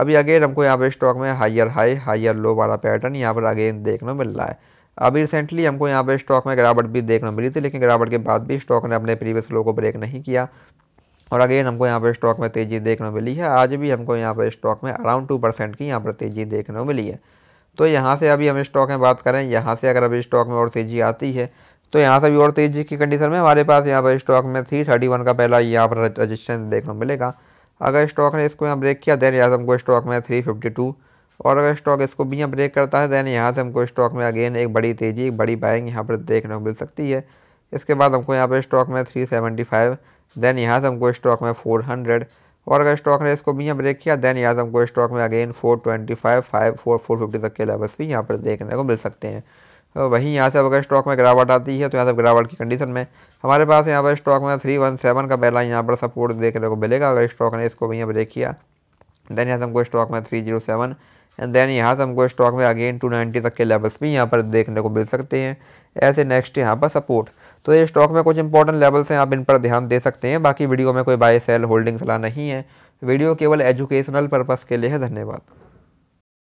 अभी अगेन हमको यहाँ पे स्टॉक में हायर हाई हायर लो वाला पैटर्न यहाँ पर अगेन देखने मिल रहा है अभी रिसेंटली हमको यहाँ पे स्टॉक में गिरावट भी देखने को मिली थी लेकिन गिरावट के बाद भी स्टॉक ने अपने प्रीवियस लो को ब्रेक नहीं किया और अगेन हमको यहाँ पे स्टॉक में तेज़ी देखने को मिली है आज भी हमको यहाँ पे स्टॉक में अराउंड टू परसेंट की यहाँ पर तेज़ी देखने को मिली है तो यहाँ से अभी हम स्टॉक में बात करें यहाँ से अगर अभी स्टॉक में और तेज़ी आती है तो यहाँ से भी और तेज़ी की कंडीशन में हमारे पास यहाँ पर स्टॉक में थ्री थर्टी वन का पहला यहाँ पर रजिस्ट्रेशन देखने को मिलेगा अगर स्टॉक ने इसको यहाँ ब्रेक किया देन यहाँ से हमको स्टॉक में थ्री फिफ्टी टू और अगर स्टॉक इसको भी यहाँ ब्रेक करता है देन यहाँ से हमको स्टॉक में अगेन एक बड़ी तेज़ी एक बड़ी बाइंग यहाँ पर देखने को मिल सकती है इसके बाद हमको यहाँ पर स्टॉक में थ्री सेवेंटी फाइव देन यहाँ से हमको स्टॉक में फोर हंड्रेड और अगर स्टॉक ने इसको भी यहाँ ब्रेक किया देन यहाँ से हमको स्टॉक में again four twenty five five four four fifty तक के लेवल्स भी यहाँ पर देखने को मिल सकते हैं वहीं यहाँ से अब अगर स्टॉक में गिरावट आती है तो यहाँ से गिरावट की कंडीशन में हमारे पास यहाँ पर स्टॉक में थ्री वन सेवन का पहला यहाँ पर सपोर्ट देखने को मिलेगा अगर स्टॉक ने इसको भी यहाँ ब्रेक किया देन यहाँ से हमको स्टॉक में three zero seven and then यहाँ से हमको स्टॉक में अगेन टू नाइन्टी तक के लेवल्स भी यहाँ पर देखने को मिल सकते हैं ऐसे नेक्स्ट यहाँ पर सपोर्ट तो ये स्टॉक में कुछ इंपॉर्टेंट लेवल्स हैं आप इन पर ध्यान दे सकते हैं बाकी वीडियो में कोई बाय सेल होल्डिंग सलाह नहीं है वीडियो केवल एजुकेशनल पर्पज़ के लिए है धन्यवाद